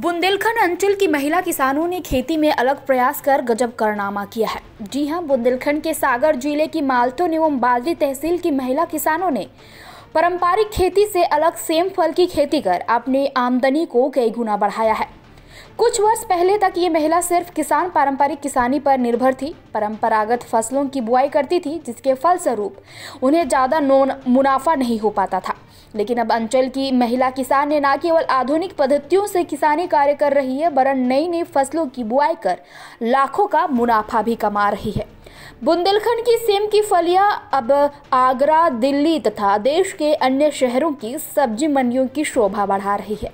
बुंदेलखंड अंचल की महिला किसानों ने खेती में अलग प्रयास कर गजब कारनामा किया है जी हां बुंदेलखंड के सागर जिले की मालतोन एवं बाजरी तहसील की महिला किसानों ने पारंपरिक खेती से अलग सेम फल की खेती कर अपनी आमदनी को कई गुना बढ़ाया है कुछ वर्ष पहले तक ये महिला सिर्फ किसान पारंपरिक किसानी पर निर्भर थी परंपरागत फसलों की बुआई करती थी जिसके फलस्वरूप उन्हें ज़्यादा मुनाफा नहीं हो पाता था लेकिन अब अंचल की महिला किसान ने न केवल आधुनिक पद्धतियों से किसानी कार्य कर रही है वरन नई नई फसलों की बुआई कर लाखों का मुनाफा भी कमा रही है बुंदेलखंड की सेम की फलियां अब आगरा दिल्ली तथा देश के अन्य शहरों की सब्जी मंडियों की शोभा बढ़ा रही है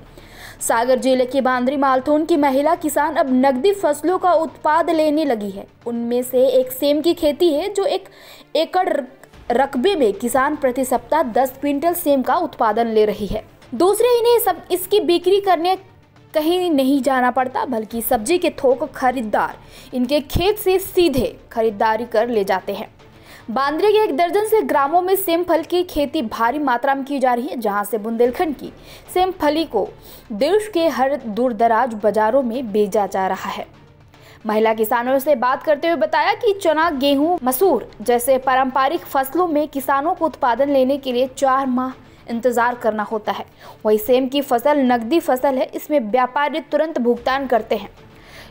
सागर जिले के बांद्री मालथून की महिला किसान अब नकदी फसलों का उत्पाद लेने लगी है उनमें से एक सेम की खेती है जो एक एकड़ रकबे में किसान प्रति सप्ताह दस क्विंटल सेम का उत्पादन ले रही है दूसरे इन्हें सब इसकी बिक्री करने कहीं नहीं जाना पड़ता बल्कि सब्जी के थोक खरीदार इनके खेत से सीधे खरीदारी कर ले जाते हैं बांद्रे के एक दर्जन से ग्रामों में सेम फल की खेती भारी मात्रा में की जा रही है जहां से बुंदेलखंड की सेम फली को देश के हर दूरदराज बाजारों में बेचा जा रहा है महिला किसानों से बात करते हुए बताया कि चना गेहूं मसूर जैसे पारंपरिक फसलों में किसानों को उत्पादन लेने के लिए चार माह इंतजार करना होता है वही सेम की फसल नकदी फसल है इसमें व्यापारी तुरंत भुगतान करते हैं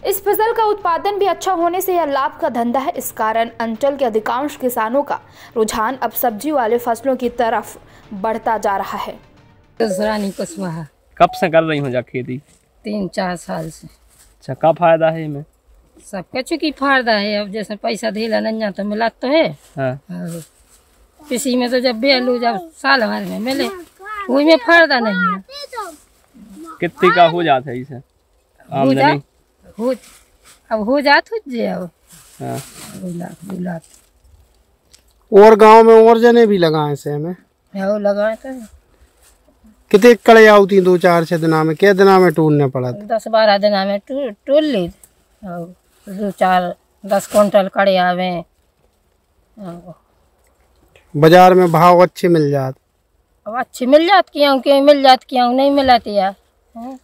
इस फसल का उत्पादन भी अच्छा होने से यह लाभ का धंधा है इस कारण अंचल के अधिकांश किसानों का रुझान अब सब्जी वाले फसलों की तरफ बढ़ता जा रहा है कब से कर रही हूँ खेती तीन चार साल से अच्छा क्या फायदा है इसमें सब कछु की फायदा है अब जैसे पैसा धीला नन्जा तो मिला तो है हाँ। किसी में तो जब बेलू जब साल भर में मिले वही में फायदा नहीं है कितनी का हो जाता है इसे हो अब हो जात हो जे अब हाँ। और गांव में और जने भी लगाए से हमें लगाए तो कितने कड़े आउती दो चार छह दिना में क्या दिना में टूटने पड़ा दस बारह दिना में टूट टूर ली दो चार दस कुंटल कड़े आवे बाजार में भाव अच्छे मिल जात अब अच्छे मिल जात किया मिल जात क्यों नहीं मिलाती यार हम्म।